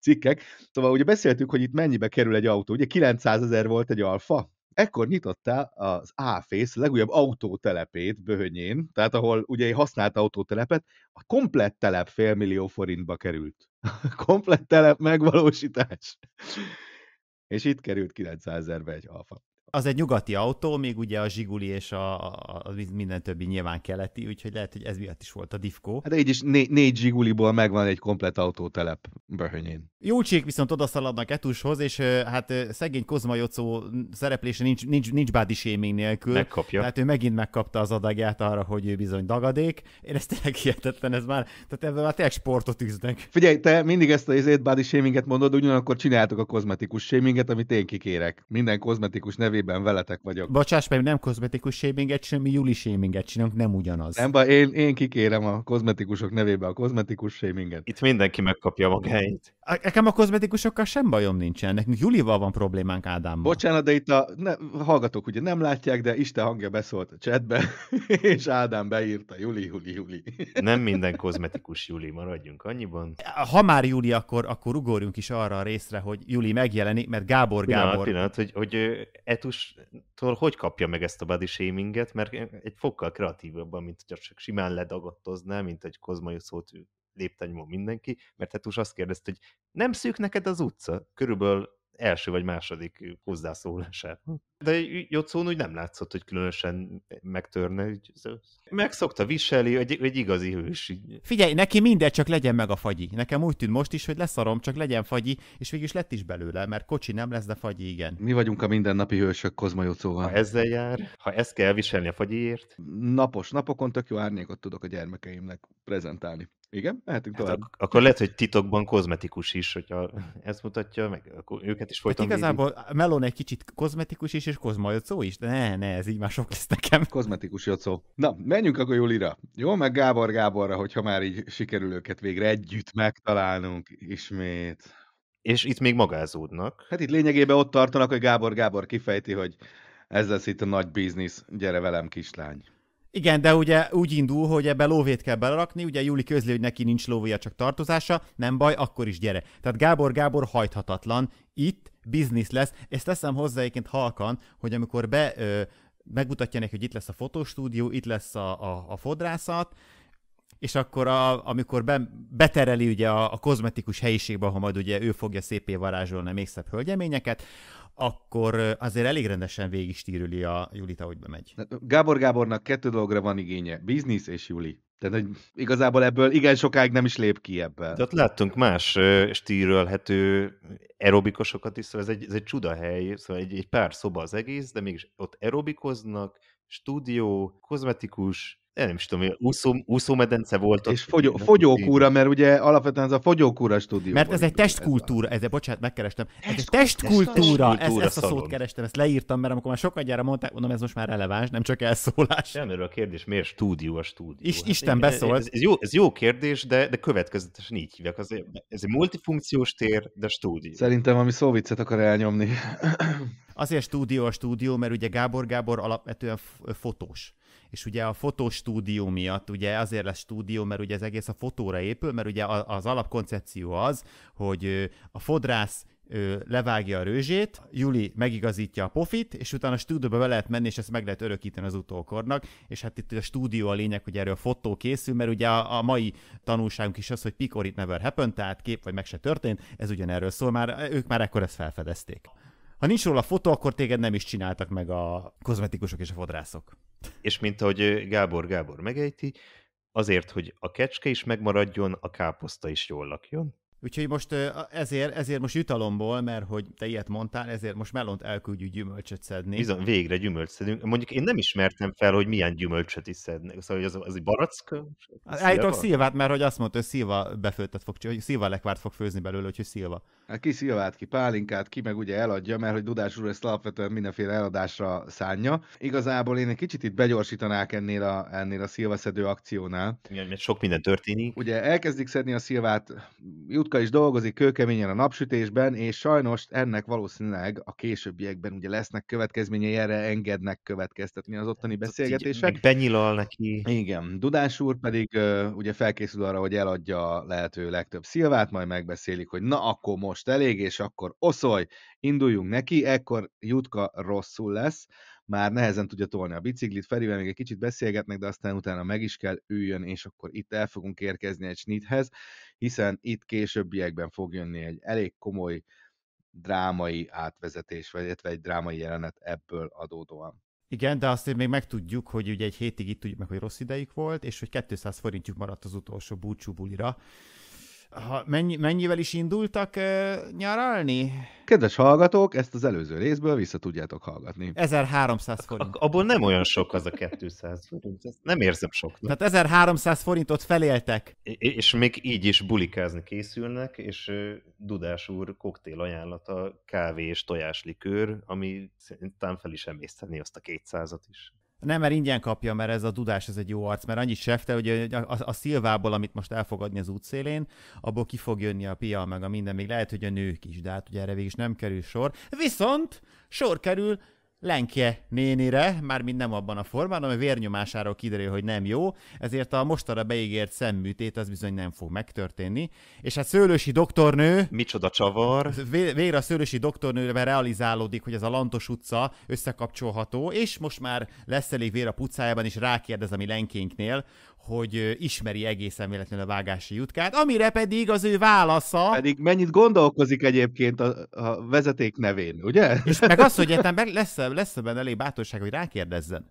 cikkek. Szóval ugye beszéltük, hogy itt mennyibe kerül egy autó, ugye 900 ezer volt egy alfa, Ekkor nyitottál az Áfész legújabb autótelepét Böhönyén, tehát ahol ugye egy használt autótelepet, a komplett telep félmillió forintba került. A komplett telep megvalósítás. És itt került 900 ezerbe egy alfa az egy nyugati autó, még ugye a Zsiguli és a, a, a minden többi nyilván keleti, úgyhogy lehet, hogy ez miatt is volt a Divco. Hát de így is né- négy Zsiguliból megvan egy komplet autótelep Böhönyén. Júlcsék viszont odaszaladnak Etushoz, és hát szegény Kozma Jocó szereplése nincs, nincs, nincs bádi nélkül. Megkapja. Tehát ő megint megkapta az adagját arra, hogy ő bizony dagadék. Én ezt tényleg hihetetlen, ez már, tehát ebből már tényleg sportot üznek. Figyelj, te mindig ezt az izét bádi shaminget mondod, ugyanakkor csináltok a kozmetikus séminget, amit én kikérek. Minden kozmetikus nevé Ében veletek vagyok. Bocsáss meg, nem kozmetikus shaminget csinálunk, mi Juli shaminget csinálunk, nem ugyanaz. Nem, bár én, én kikérem a kozmetikusok nevébe a kozmetikus shaminget. Itt mindenki megkapja magáit. Nekem a kozmetikusokkal sem bajom nincsen, nekünk Julival van problémánk Ádámmal. Bocsánat, de itt a ne, hallgatók ugye nem látják, de Isten hangja beszólt a csetbe, és Ádám beírta Juli, Juli, Juli. Nem minden kozmetikus Juli, maradjunk annyiban. Ha már Juli, akkor, akkor ugorjunk is arra a részre, hogy Juli megjelenik, mert Gábor Gábor. Gábor... Pillanat, hogy, hogy Etustól hogy kapja meg ezt a body shaminget, mert egy fokkal kreatívabban, mint hogy csak simán ledagottozná, mint egy kozmai szót léptanyomon mindenki, mert Tetus azt kérdezte, hogy nem szűk neked az utca? Körülbelül első vagy második hozzászólásában. De Jocón úgy nem látszott, hogy különösen megtörne. Megszokta, viseli, egy, egy igazi hős. Figyelj, neki mindegy, csak legyen meg a fagyi. Nekem úgy tűnt most is, hogy leszarom, csak legyen fagyi, és végül is lett is belőle, mert kocsi nem lesz, de fagyi igen. Mi vagyunk a mindennapi hősök Kozma Jocóval. Ha ezzel jár, ha ezt kell viselni a fagyiért. Napos napokon tök jó árnyékot tudok a gyermekeimnek prezentálni. Igen, mehetünk hát tovább. Ak- akkor lehet, hogy titokban kozmetikus is, hogyha ezt mutatja, meg akkor őket is folyton hát igazából védi. Melon egy kicsit kozmetikus is, és kozmajocó is, de ne, ne, ez így már sok lesz nekem. Kozmetikus jocó. Na, menjünk akkor Julira. Jó, meg Gábor Gáborra, hogyha már így sikerül őket végre együtt megtalálnunk ismét. És itt még magázódnak. Hát itt lényegében ott tartanak, hogy Gábor Gábor kifejti, hogy ez lesz itt a nagy biznisz, gyere velem, kislány. Igen, de ugye úgy indul, hogy ebbe lóvét kell belerakni, ugye Júli közli, hogy neki nincs lóvéja, csak tartozása, nem baj, akkor is gyere. Tehát Gábor Gábor hajthatatlan, itt biznisz lesz. Ezt teszem hozzá egyébként halkan, hogy amikor be ö, megmutatja neki, hogy itt lesz a fotostúdió, itt lesz a, a, a fodrászat, és akkor a, amikor be, betereli ugye a, a kozmetikus helyiségbe, ahol majd ugye ő fogja szépé varázsolni a még szebb hölgyeményeket, akkor azért elég rendesen végig stírüli a Julit, ahogy bemegy. Gábor Gábornak kettő dologra van igénye, biznisz és Juli. Tehát, hogy igazából ebből igen sokáig nem is lép ki ebből. ott láttunk más stírölhető aerobikosokat is, szóval ez egy, ez egy csuda hely, szóval egy, egy pár szoba az egész, de mégis ott aerobikoznak, stúdió, kozmetikus, én nem is tudom, úszó, úszómedence volt. És fogyó, fogyókúra, mert ugye alapvetően ez a fogyókúra stúdió. Mert ez egy testkultúra, ez, bocsánat, megkerestem. Ez egy testkultúra, ezt, ezt a szót kerestem, ezt leírtam, mert amikor már sokat gyára mondták, mondom, ez most már releváns, nem csak elszólás. Semmiről a kérdés, miért stúdió a stúdió? Is, hát, Isten beszólt. Ez, ez, jó, ez jó kérdés, de, de következetesen így hívják. Ez, ez egy multifunkciós tér, de stúdió. Szerintem ami szóviccet akar elnyomni. Azért stúdió a stúdió, mert ugye Gábor Gábor alapvetően fotós és ugye a fotostúdió miatt, ugye azért lesz stúdió, mert ugye az egész a fotóra épül, mert ugye az alapkoncepció az, hogy a fodrász levágja a rőzsét, Juli megigazítja a pofit, és utána a stúdióba be lehet menni, és ezt meg lehet örökíteni az utókornak, és hát itt a stúdió a lényeg, hogy erről fotó készül, mert ugye a, a mai tanulságunk is az, hogy picor it never happened, tehát kép vagy meg se történt, ez ugyanerről szól, már ők már ekkor ezt felfedezték. Ha nincs róla fotó, akkor téged nem is csináltak meg a kozmetikusok és a fodrászok. És mint ahogy Gábor Gábor megejti, azért, hogy a kecske is megmaradjon, a káposzta is jól lakjon. Úgyhogy most ezért, ezért most jutalomból, mert hogy te ilyet mondtál, ezért most melont elküldjük gyümölcsöt szedni. Bizony, végre gyümölcs szedünk. Mondjuk én nem ismertem fel, hogy milyen gyümölcsöt is szednek. Szóval hogy az, az egy barack? Hát, Állítok szilvát, mert hogy azt mondta, hogy szilva befőttet fog, hogy szilva lekvárt fog főzni belőle, hogy szilva. Hát ki szilvát, ki pálinkát, ki meg ugye eladja, mert hogy Dudás úr ezt alapvetően mindenféle eladásra szánja. Igazából én egy kicsit itt begyorsítanák ennél a, ennél a szilvaszedő akciónál. Mert sok minden történik. Ugye elkezdik szedni a szilvát, jut Jutka is dolgozik kőkeményen a napsütésben, és sajnos ennek valószínűleg a későbbiekben ugye lesznek következményei, erre engednek következtetni az ottani hát, beszélgetések. Benyilal neki. Igen. Dudás úr pedig ugye felkészül arra, hogy eladja lehető legtöbb szilvát, majd megbeszélik, hogy na akkor most elég, és akkor oszolj, induljunk neki, ekkor Jutka rosszul lesz, már nehezen tudja tolni a biciklit, Ferivel még egy kicsit beszélgetnek, de aztán utána meg is kell üljön, és akkor itt el fogunk érkezni egy snithez, hiszen itt későbbiekben fog jönni egy elég komoly drámai átvezetés, vagy illetve egy drámai jelenet ebből adódóan. Igen, de azt még megtudjuk, hogy ugye egy hétig itt tudjuk meg, hogy rossz idejük volt, és hogy 200 forintjuk maradt az utolsó búcsú ha mennyi, mennyivel is indultak e, nyaralni? Kedves hallgatók, ezt az előző részből vissza tudjátok hallgatni. 1300 forint. Abból nem olyan sok az a 200 forint, ezt nem érzem soknak. Tehát 1300 forintot feléltek. És még így is bulikázni készülnek, és Dudás úr koktél ajánlata kávé és tojáslikőr, ami szerintem fel is emészteni azt a 200-at is. Nem, mert ingyen kapja, mert ez a dudás, ez egy jó arc, mert annyit sefte, hogy a, a, a szilvából, amit most elfogadni az útszélén, abból ki fog jönni a pia, meg a minden, még lehet, hogy a nők is, de hát ugye erre végig is nem kerül sor. Viszont sor kerül Lenke nénire, mind nem abban a formában, ami vérnyomásáról kiderül, hogy nem jó, ezért a mostara beígért szemműtét az bizony nem fog megtörténni. És hát szőlősi doktornő... Micsoda csavar! Végre a szőlősi doktornőre realizálódik, hogy ez a Lantos utca összekapcsolható, és most már lesz elég vér a pucájában, és rákérdez a mi Lenkénknél, hogy ismeri egészen véletlenül a vágási jutkát, amire pedig az ő válasza... Pedig mennyit gondolkozik egyébként a, a vezeték nevén, ugye? És meg az, hogy egyáltalán lesz, lesz benne elég bátorság, hogy rákérdezzen.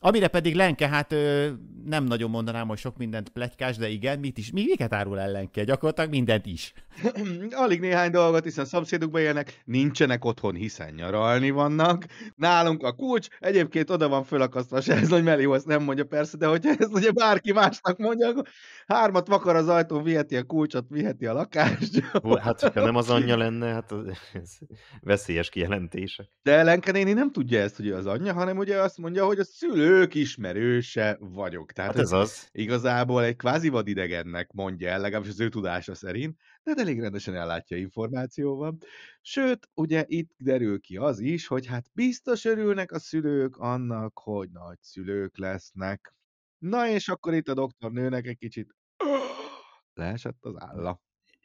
Amire pedig Lenke, hát ö, nem nagyon mondanám, hogy sok mindent pletykás, de igen, mit is, mi, miket árul el Lenke? Gyakorlatilag mindent is. Alig néhány dolgot, hiszen szomszédukban élnek, nincsenek otthon, hiszen nyaralni vannak. Nálunk a kulcs, egyébként oda van fölakasztva se, ez nagy Melió ezt nem mondja persze, de hogyha ezt ugye bárki másnak mondja, akkor hármat vakar az ajtón, viheti a kulcsot, viheti a lakást. Hú, hát, ha nem az anyja lenne, hát az, ez veszélyes kijelentések. De Lenke néni nem tudja ezt, hogy az anyja, hanem ugye azt mondja, hogy a szülő ők ismerőse vagyok. Tehát hát ez az. Igazából egy kvázi vadidegennek mondja el, legalábbis az ő tudása szerint, de hát elég rendesen ellátja információval. Sőt, ugye itt derül ki az is, hogy hát biztos örülnek a szülők annak, hogy nagy szülők lesznek. Na és akkor itt a doktor nőnek egy kicsit leesett az álla.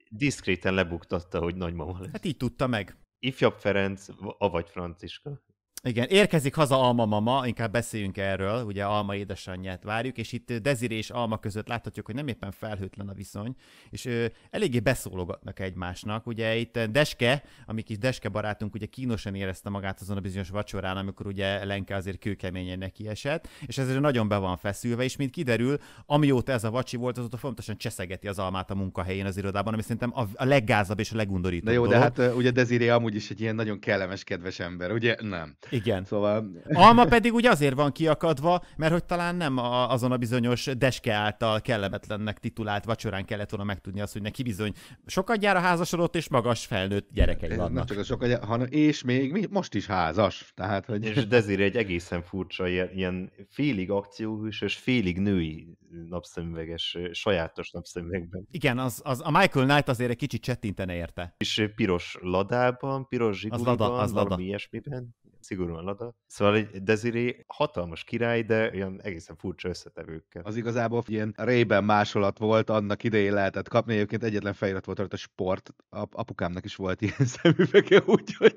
Diszkréten lebuktatta, hogy nagymama lesz. Hát így tudta meg. Ifjabb Ferenc, avagy Franciska. Igen, érkezik haza Alma mama, inkább beszéljünk erről, ugye Alma édesanyját várjuk, és itt Deziré és Alma között láthatjuk, hogy nem éppen felhőtlen a viszony, és ö, eléggé beszólogatnak egymásnak. Ugye itt Deske, amik kis Deske barátunk, ugye kínosan érezte magát azon a bizonyos vacsorán, amikor ugye Lenke azért kőkeményen neki esett, és ezért nagyon be van feszülve, és mint kiderül, amióta ez a vacsi volt, azóta fontosan cseszegeti az Almát a munkahelyén az irodában, ami szerintem a, a leggázabb és a legundorítóbb. Na jó, dolog. de hát ugye Deziré amúgy is egy ilyen nagyon kellemes, kedves ember, ugye? Nem. Igen. Szóval... Alma pedig úgy azért van kiakadva, mert hogy talán nem a, azon a bizonyos deske által kellemetlennek titulált vacsorán kellett volna megtudni azt, hogy neki bizony sokadjára házasodott, és magas felnőtt gyerekei vannak. Nem csak a sokadjára, hanem és még most is házas. Tehát, hogy... És Desiree egy egészen furcsa, ilyen, félig akcióhűs és félig női napszemüveges, sajátos napszemüvegben. Igen, az, az, a Michael Knight azért egy kicsit csettintene érte. És piros ladában, piros zsiguriban, az lada, az lada. ilyesmiben szigorúan lada. Szóval egy Desiree hatalmas király, de olyan egészen furcsa összetevőkkel. Az igazából ilyen rében másolat volt, annak idején lehetett kapni, egyébként egyetlen felirat volt rajta sport, apukámnak is volt ilyen szemüvege, úgyhogy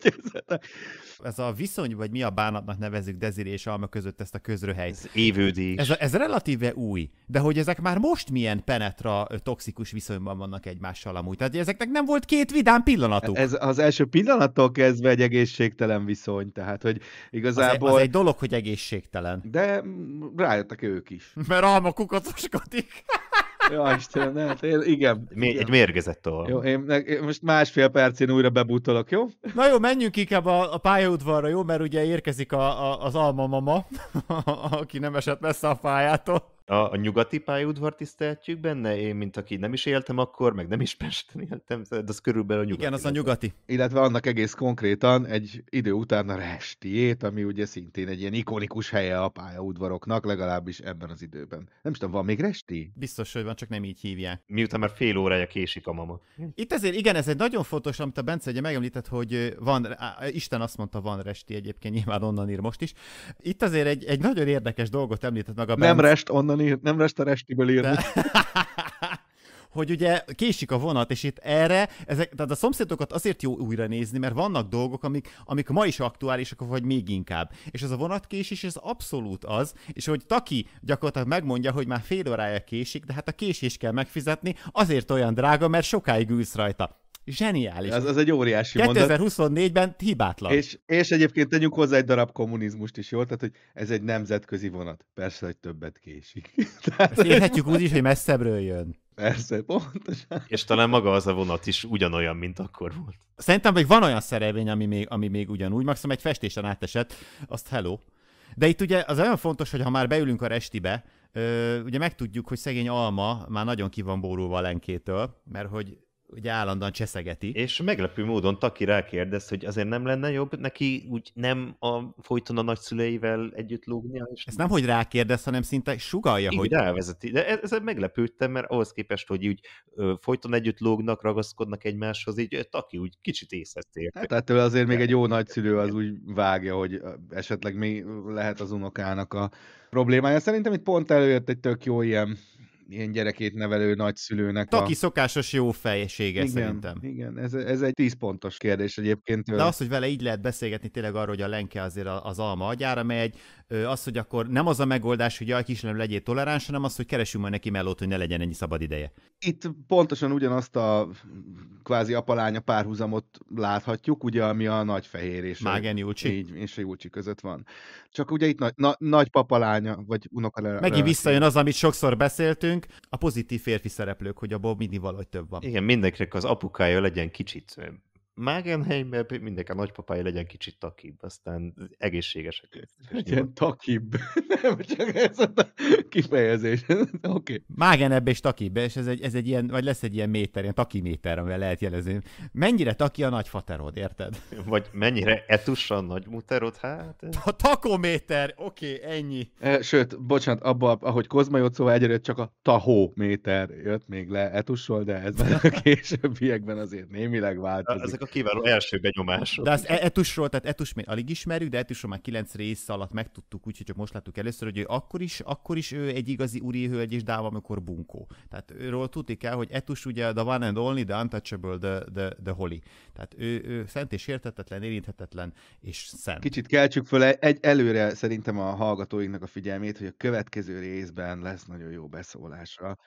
ez... ez a viszony, vagy mi a bánatnak nevezik Desiree és Alma között ezt a közröhelyt. Ez évődik. Ez, ez relatíve új, de hogy ezek már most milyen penetra toxikus viszonyban vannak egymással amúgy. Tehát ezeknek nem volt két vidám pillanatuk. Ez az első pillanattól kezdve egy egészségtelen viszony, tehát tehát, hogy igazából... Az egy, az egy dolog, hogy egészségtelen. De rájöttek ők is. Mert alma kukacoskodik. Ja, Istenem, hát én, igen. Mi, egy mérgezett tovább. Jó, én, én, most másfél percén újra bebutolok, jó? Na jó, menjünk inkább a, a pályaudvarra, jó? Mert ugye érkezik a, a, az alma mama, aki nem esett messze a pályától a, a nyugati pályaudvar tiszteltjük benne, én, mint aki nem is éltem akkor, meg nem is Pesten éltem, de az körülbelül a nyugati. Igen, az a nyugati. Illetve annak egész konkrétan egy idő után a restiét, ami ugye szintén egy ilyen ikonikus helye a pályaudvaroknak, legalábbis ebben az időben. Nem is tudom, van még resti? Biztos, hogy van, csak nem így hívják. Miután már fél órája késik a mama. Itt ezért, igen, ez egy nagyon fontos, amit a Bence ugye megemlített, hogy van, Isten azt mondta, van resti egyébként, nyilván onnan ír most is. Itt azért egy, egy nagyon érdekes dolgot említett meg a Bence. Nem rest, onnan mondani, nem lesz a restiből írni. De... hogy ugye késik a vonat, és itt erre, ezek, tehát a szomszédokat azért jó újra nézni, mert vannak dolgok, amik, amik ma is aktuálisak, vagy még inkább. És ez a vonatkésés, ez abszolút az, és hogy Taki gyakorlatilag megmondja, hogy már fél órája késik, de hát a késés kell megfizetni, azért olyan drága, mert sokáig ülsz rajta. Zseniális. Az, az egy óriási 2024-ben mondat. hibátlan. És, és egyébként tegyünk hozzá egy darab kommunizmust is, jól? Tehát, hogy ez egy nemzetközi vonat. Persze, hogy többet késik. Tehát... érhetjük úgy is, hogy messzebbről jön. Persze, pontosan. És talán maga az a vonat is ugyanolyan, mint akkor volt. Szerintem még van olyan szerelvény, ami még, ami még ugyanúgy, maximum szóval egy festésen átesett, azt hello. De itt ugye az olyan fontos, hogy ha már beülünk a restibe, ugye megtudjuk, hogy szegény Alma már nagyon ki van bórulva Lenkétől, mert hogy ugye állandóan cseszegeti. És meglepő módon Taki rákérdez, hogy azért nem lenne jobb neki úgy nem a folyton a nagyszüleivel együtt lógnia. És Ezt nem, hogy rákérdez, hanem szinte sugalja, így, hogy... elvezeti. De ezzel meglepődtem, mert ahhoz képest, hogy úgy ö, folyton együtt lógnak, ragaszkodnak egymáshoz, így Taki úgy kicsit észhez Hát tehát tőle azért még egy jó nagyszülő az úgy vágja, hogy esetleg mi lehet az unokának a problémája. Szerintem itt pont előjött egy tök jó ilyen ilyen gyerekét nevelő nagyszülőnek. Taki a... szokásos jó fejsége igen, szerintem. Igen, ez, ez egy tíz pontos kérdés egyébként. De az, hogy vele így lehet beszélgetni tényleg arról, hogy a lenke azért az alma agyára megy, az, hogy akkor nem az a megoldás, hogy jaj, kislem legyél toleráns, hanem az, hogy keresünk majd neki mellót, hogy ne legyen ennyi szabad ideje. Itt pontosan ugyanazt a kvázi apalánya párhuzamot láthatjuk, ugye, ami a nagy fehér és Mágen Így, és a Júlcsi között van. Csak ugye itt nagy, na, nagy papalánya, vagy unoka Megint visszajön az, amit sokszor beszéltünk, beszélünk, a pozitív férfi szereplők, hogy abból mindig valahogy több van. Igen, mindenkinek az apukája legyen kicsit mert mindenki a nagypapája legyen kicsit takibb, aztán egészségesek. Legyen takibb. Nem, csak ez a kifejezés. Oké. okay. Magenebb és takibb, és ez egy, ez egy ilyen, vagy lesz egy ilyen méter, ilyen takiméter, amivel lehet jelezni. Mennyire taki a nagyfaterod, érted? Vagy mennyire etussan a nagymuterod, hát? A takométer, oké, okay, ennyi. E, sőt, bocsánat, abba, ahogy Kozma jött, szóval egyre csak a tahóméter jött még le etussol, de ez a későbbiekben azért némileg változik. Ezek a kiváló első benyomás. De az e- Etusról, tehát Etus még alig ismerjük, de Etusról már kilenc rész alatt megtudtuk, úgyhogy csak most láttuk először, hogy ő akkor is, akkor is ő egy igazi úri hölgy és dáva, amikor bunkó. Tehát őről tudni kell, hogy Etus ugye the one and only, the untouchable, the, the, the holy. Tehát ő, ő szent és értetetlen, érinthetetlen és szent. Kicsit keltsük föl e- egy előre szerintem a hallgatóinknak a figyelmét, hogy a következő részben lesz nagyon jó beszólása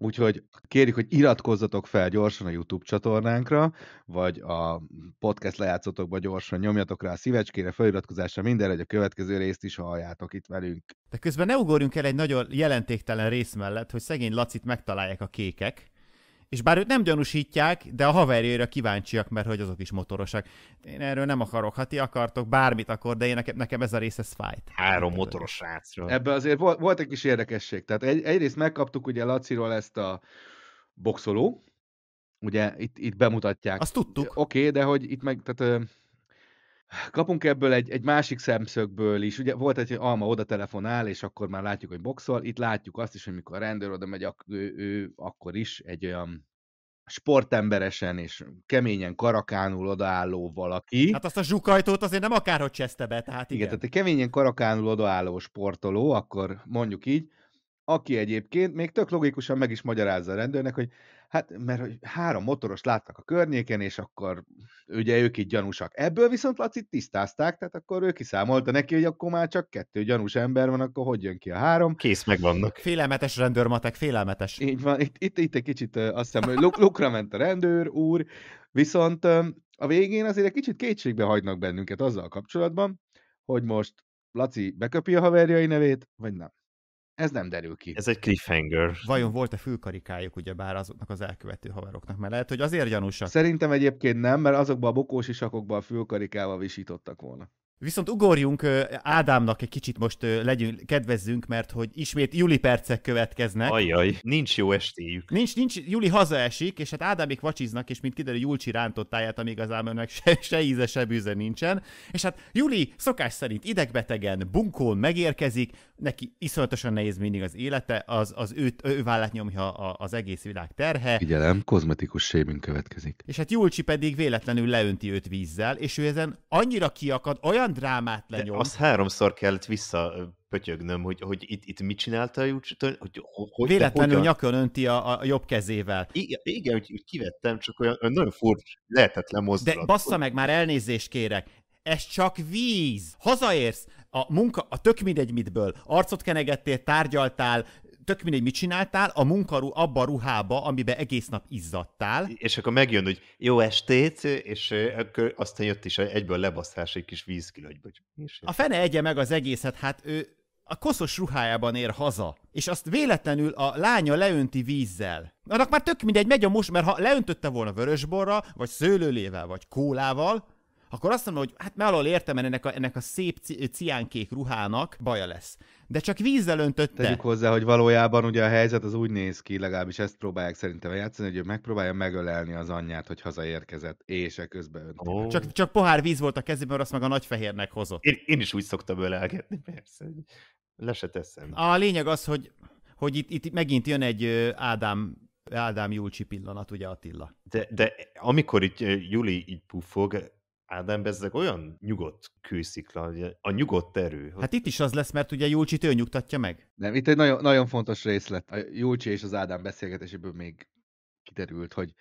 Úgyhogy kérjük, hogy iratkozzatok fel gyorsan a YouTube csatornánkra, vagy a podcast lejátszotokba gyorsan nyomjatok rá a szívecskére, feliratkozásra mindenre, hogy a következő részt is halljátok itt velünk. De közben ne ugorjunk el egy nagyon jelentéktelen rész mellett, hogy szegény Lacit megtalálják a kékek, és bár őt nem gyanúsítják, de a haverjaira kíváncsiak, mert hogy azok is motorosak. Én erről nem akarok, ha ti akartok bármit akkor, de én nekem, nekem ez a része fájt. Három motoros srácról. Ebben azért volt, volt egy kis érdekesség. Tehát egy, egyrészt megkaptuk ugye Laciról ezt a boxoló, ugye itt, itt bemutatják. Azt tudtuk. Oké, okay, de hogy itt meg, tehát kapunk ebből egy, egy másik szemszögből is. Ugye volt egy, hogy Alma oda telefonál, és akkor már látjuk, hogy boxol. Itt látjuk azt is, hogy mikor a rendőr oda megy, ak- ő, ő, akkor is egy olyan sportemberesen és keményen karakánul odaálló valaki. Hát azt a zsukajtót azért nem akárhogy cseszte be, tehát igen. igen. tehát egy keményen karakánul odaálló sportoló, akkor mondjuk így, aki egyébként még tök logikusan meg is magyarázza a rendőrnek, hogy hát mert hogy három motoros láttak a környéken, és akkor ugye ők itt gyanúsak. Ebből viszont Laci tisztázták, tehát akkor ő kiszámolta neki, hogy akkor már csak kettő gyanús ember van, akkor hogy jön ki a három. Kész meg vannak. Félelmetes rendőrmatek, félelmetes. Így van, itt, itt, itt egy kicsit azt hiszem, hogy luk, lukra ment a rendőr úr, viszont a végén azért egy kicsit kétségbe hagynak bennünket azzal a kapcsolatban, hogy most Laci beköpi a haverjai nevét, vagy nem. Ez nem derül ki. Ez egy cliffhanger. Vajon volt-e fülkarikájuk ugyebár azoknak az elkövető haveroknak? Mert lehet, hogy azért gyanúsak. Szerintem egyébként nem, mert azokban a bokós isakokban a fülkarikával visítottak volna. Viszont ugorjunk Ádámnak egy kicsit most legyünk, kedvezzünk, mert hogy ismét juli percek következnek. Ajaj, nincs jó estéjük. Nincs, nincs, juli hazaesik, és hát Ádámik vacsiznak, és mint kiderül, Julcsi rántottáját, amíg az önnek se, se íze, se bűze nincsen. És hát Juli szokás szerint idegbetegen, bunkón megérkezik, neki iszonyatosan nehéz mindig az élete, az, az ő ő vállát nyomja az egész világ terhe. Figyelem, kozmetikus sémünk következik. És hát Julcsi pedig véletlenül leönti őt vízzel, és ő ezen annyira kiakad, olyan olyan drámát lenyom. De azt háromszor kellett vissza pötyögnöm, hogy, hogy itt, itt mit csinálta a Jucsi, hogy, hogy Véletlenül hogyan... nyakon önti a, a jobb kezével. Igen, igen hogy, hogy kivettem, csak olyan, olyan nagyon furcsa, lehetetlen mozdulat. De bassza meg, már elnézést kérek. Ez csak víz. Hazaérsz, a munka, a tök mindegy mitből. Arcot kenegettél, tárgyaltál, tök mindegy, mit csináltál, a munkarú abba a ruhába, amiben egész nap izzadtál. És akkor megjön, hogy jó estét, és akkor aztán jött is egyből lebasszás egy kis vízkilagyba. A fene egye meg az egészet, hát ő a koszos ruhájában ér haza, és azt véletlenül a lánya leönti vízzel. Annak már tök mindegy, megy a mos, mert ha leöntötte volna vörösborra, vagy szőlőlével, vagy kólával, akkor azt mondom, hogy hát már alól értem, mert ennek a, ennek a szép ciánkék ruhának baja lesz. De csak vízzel öntötte. Tegyük hozzá, hogy valójában ugye a helyzet az úgy néz ki, legalábbis ezt próbálják szerintem játszani, hogy ő megpróbálja megölelni az anyját, hogy hazaérkezett, és e közben önt. Oh. Csak, csak pohár víz volt a kezében, mert azt meg a nagyfehérnek hozott. Én, én is úgy szoktam ölelgetni, persze. Le se teszem. A lényeg az, hogy, hogy itt, itt megint jön egy Ádám Ádám Júlcsi pillanat, ugye Attila. De, de amikor itt Juli így puffog, Ádám bezzeg olyan nyugodt kőszikla, a nyugodt erő. Hogy... Hát itt is az lesz, mert ugye Júlcsit ő nyugtatja meg. Nem, itt egy nagyon, nagyon fontos részlet. A Júlcsi és az Ádám beszélgetéséből még kiderült, hogy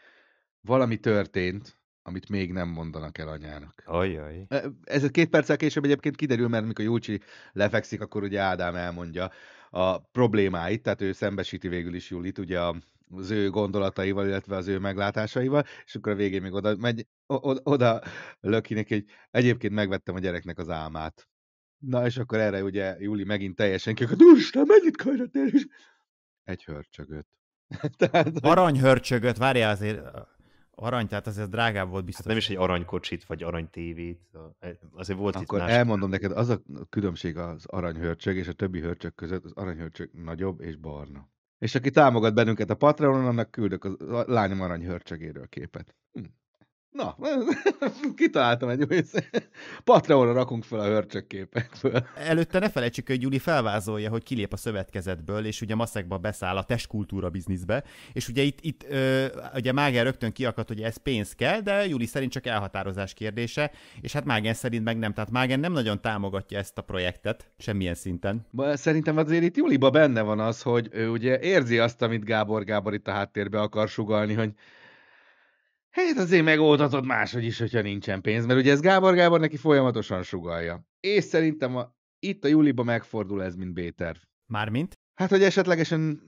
valami történt, amit még nem mondanak el anyának. Ajaj. E, ez két perccel később egyébként kiderül, mert mikor Júlcsi lefekszik, akkor ugye Ádám elmondja a problémáit, tehát ő szembesíti végül is Julit, ugye a az ő gondolataival, illetve az ő meglátásaival, és akkor a végén még oda megy, oda, oda neki, hogy egyébként megvettem a gyereknek az álmát. Na, és akkor erre ugye Júli megint teljesen hogy úristen, mennyit költöttél? És... Egy hörcsögöt. tehát, arany hörcsögöt várjál azért, arany, tehát azért drágább volt hát biztos. Hát nem is egy aranykocsit, vagy arany tévét, e, azért volt Akkor itt más. elmondom neked, az a különbség az arany hörcsög és a többi hörcsög között, az arany hörcsög nagyobb és barna és aki támogat bennünket a Patreonon, annak küldök a lányom aranyhörcsögéről képet. Hm. Na, kitaláltam egy új Patreonra rakunk fel a hörcsök képekből. Előtte ne felejtsük, hogy Gyuri felvázolja, hogy kilép a szövetkezetből, és ugye maszekba beszáll a testkultúra bizniszbe, és ugye itt, itt ö, ugye Mágen rögtön kiakadt, hogy ez pénz kell, de Juli szerint csak elhatározás kérdése, és hát Mágen szerint meg nem. Tehát Mágen nem nagyon támogatja ezt a projektet semmilyen szinten. szerintem azért itt Juliba benne van az, hogy ő ugye érzi azt, amit Gábor Gábor itt a háttérbe akar sugalni, hogy Hát azért megoldhatod máshogy is, hogyha nincsen pénz, mert ugye ez Gábor Gábor neki folyamatosan sugalja. És szerintem a, itt a júliba megfordul ez, mint Béter. Mármint? Hát, hogy esetlegesen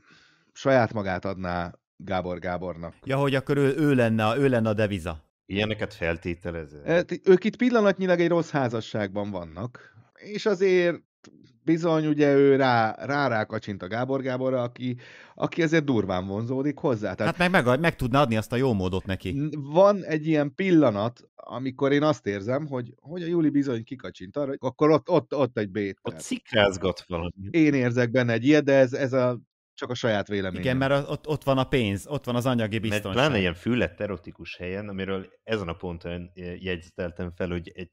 saját magát adná Gábor Gábornak. Ja, hogy akkor ő, ő, lenne, ő lenne a deviza. Ilyeneket feltételező. Hát, ők itt pillanatnyilag egy rossz házasságban vannak, és azért bizony ugye ő rá, rá, rá kacsint a Gábor Gáborra, aki, aki ezért durván vonzódik hozzá. Tehát hát meg, meg, meg tudna adni azt a jó módot neki. Van egy ilyen pillanat, amikor én azt érzem, hogy, hogy a Júli bizony kikacsint arra, akkor ott, ott, ott egy bét. Ott szikrázgat valami. Én érzek benne egy ilyet, de ez, ez a csak a saját véleményem. Igen, mert ott, ott van a pénz, ott van az anyagi biztonság. Mert pláne ilyen fülett erotikus helyen, amiről ezen a ponton jegyzeteltem fel, hogy egy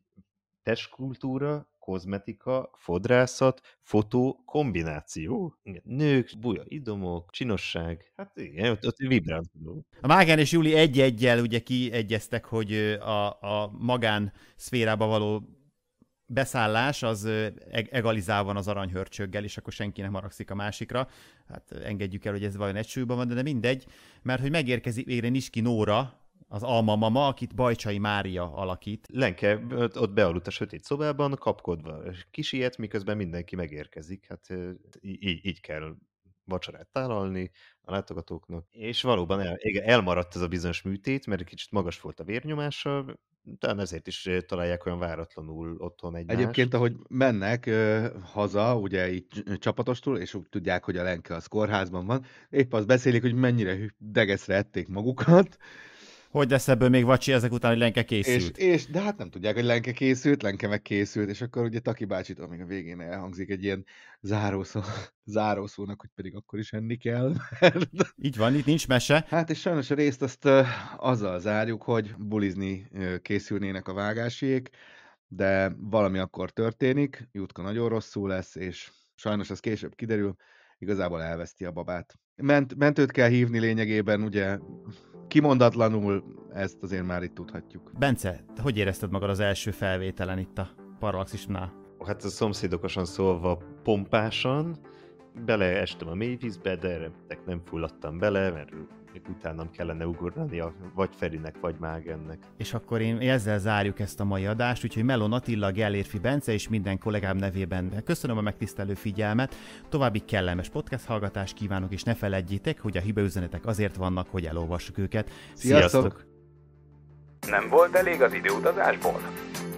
testkultúra kozmetika, fodrászat, fotó, kombináció. Igen, nők, buja, idomok, csinosság. Hát igen, ott, ott vibrált. A Mágán és Júli egy-egyel ugye kiegyeztek, hogy a, a magán szférába való beszállás az e-, egalizál van az aranyhörcsöggel, és akkor senki nem haragszik a másikra. Hát engedjük el, hogy ez vajon egy súlyban van, de, de mindegy, mert hogy megérkezik végre Niski Nóra, az alma mama, akit Bajcsai Mária alakít. Lenke ott bealudt a sötét szobában, kapkodva, kis kisiet, miközben mindenki megérkezik. Hát így, így kell vacsorát tálalni a látogatóknak. És valóban el, igen, elmaradt ez a bizonyos műtét, mert kicsit magas volt a vérnyomása, talán ezért is találják olyan váratlanul otthon egymást. Egyébként, ahogy mennek ö, haza, ugye itt csapatostul, és úgy tudják, hogy a Lenke az kórházban van, épp az beszélik, hogy mennyire degeszre ették magukat, hogy lesz ebből még vacsi ezek után, hogy Lenke készült. És, és, de hát nem tudják, hogy Lenke készült, Lenke meg készült, és akkor ugye Taki bácsit, amíg a végén elhangzik egy ilyen zárószó, zárószónak, hogy pedig akkor is enni kell. Mert... Így van, itt nincs mese. Hát és sajnos a részt azt azzal zárjuk, hogy bulizni készülnének a vágásiék, de valami akkor történik, Jutka nagyon rosszul lesz, és sajnos ez később kiderül, igazából elveszti a babát ment, mentőt kell hívni lényegében, ugye kimondatlanul ezt azért már itt tudhatjuk. Bence, te hogy érezted magad az első felvételen itt a Parallaxisnál? Hát a szomszédokosan szólva pompásan, beleestem a mélyvízbe, de remtek nem fulladtam bele, mert utánam kellene a vagy Ferinek, vagy Mágennek. És akkor én ezzel zárjuk ezt a mai adást, úgyhogy Melon Attila, Gellérfi Bence és minden kollégám nevében köszönöm a megtisztelő figyelmet, további kellemes podcast hallgatást kívánok, és ne feledjétek, hogy a hibaüzenetek azért vannak, hogy elolvassuk őket. Sziasztok! Sziasztok! Nem volt elég az időutazásból?